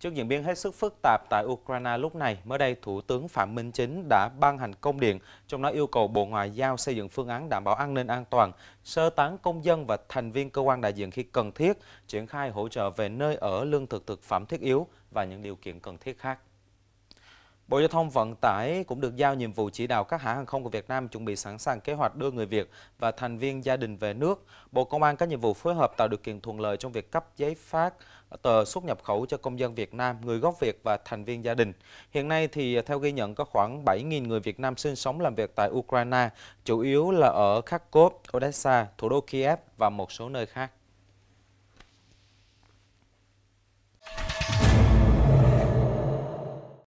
Trước diễn biến hết sức phức tạp tại Ukraine lúc này, mới đây Thủ tướng Phạm Minh Chính đã ban hành công điện trong đó yêu cầu Bộ Ngoại giao xây dựng phương án đảm bảo an ninh an toàn, sơ tán công dân và thành viên cơ quan đại diện khi cần thiết, triển khai hỗ trợ về nơi ở, lương thực thực phẩm thiết yếu và những điều kiện cần thiết khác. Bộ Giao thông Vận tải cũng được giao nhiệm vụ chỉ đạo các hãng hàng không của Việt Nam chuẩn bị sẵn sàng kế hoạch đưa người Việt và thành viên gia đình về nước. Bộ Công an có nhiệm vụ phối hợp tạo điều kiện thuận lợi trong việc cấp giấy phát tờ xuất nhập khẩu cho công dân Việt Nam, người gốc Việt và thành viên gia đình. Hiện nay thì theo ghi nhận có khoảng 7.000 người Việt Nam sinh sống làm việc tại Ukraine, chủ yếu là ở Kharkov, Odessa, thủ đô Kiev và một số nơi khác.